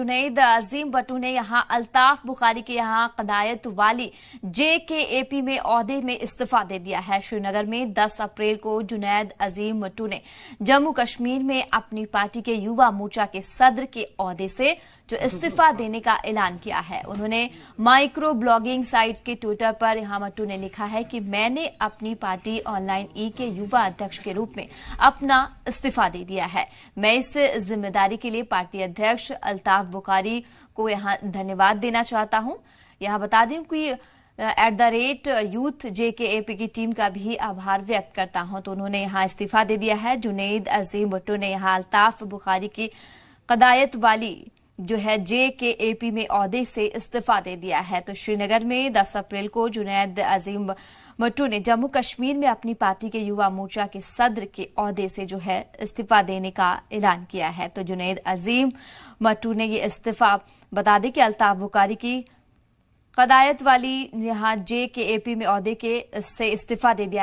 जुनेद अजीम बटू ने यहां अल्ताफ बुखारी के यहां कदायत वाली जे के ए पी में अहदे में इस्तीफा दे दिया है श्रीनगर में 10 अप्रैल को जुनेद अजीम बटू ने जम्मू कश्मीर में अपनी पार्टी के युवा मोर्चा के सदर के अहदे से जो इस्तीफा देने का ऐलान किया है उन्होंने माइक्रो ब्लॉगिंग साइट के ट्विटर पर यहां मट्टू ने लिखा है कि मैंने अपनी पार्टी ऑनलाइन ई के युवा अध्यक्ष के रूप में अपना इस्तीफा दे दिया है मैं इस जिम्मेदारी के लिए पार्टी अध्यक्ष अल्ताफ अल्ताफ बुखारी को यहाँ धन्यवाद देना चाहता हूँ यहाँ बता दें कि at the rate youth J K A P की टीम का भी आभार व्यक्त करता हूं तो उन्होंने यहां इस्तीफा दे दिया है जुनेद अजीम भुट्टो ने यहां अल्ताफ बुखारी की कदायत वाली जो है जे के ए पी में अहदे से इस्तीफा दे दिया है तो श्रीनगर में 10 अप्रैल को जुनैद अजीम मट्टू ने जम्मू कश्मीर में अपनी पार्टी के युवा मोर्चा के सदर के अहदे से जो है इस्तीफा देने का ऐलान किया है तो जुनैद अजीम मट्टू ने ये इस्तीफा बता दें कि अल्ताफ बुखारी की कदायत वाली यहाँ जे के ए पी में अहदे के से इस्तीफा दे दिया है